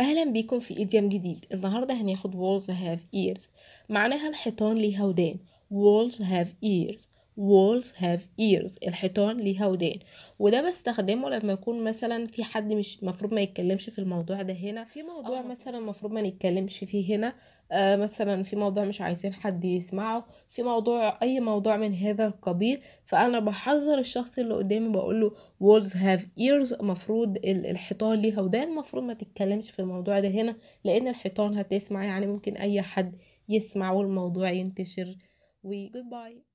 اهلا بيكم في ايديام جديد النهارده هناخد walls have ears معناها الحيطان ليها ودان walls have ears walls have ears الحيطان ليها ودان وده بستخدمه لما يكون مثلا في حد مش مفروض ما يتكلمش في الموضوع ده هنا في موضوع آه. مثلا مفروض ما نتكلمش فيه هنا آه مثلا في موضوع مش عايزين حد يسمعه في موضوع اي موضوع من هذا القبيل فانا بحذر الشخص اللي قدامي بقول له walls have ears مفروض الحيطان ليها ودان مفروض ما تتكلمش في الموضوع ده هنا لان الحيطان هتسمع يعني ممكن اي حد يسمع والموضوع ينتشر وجود باي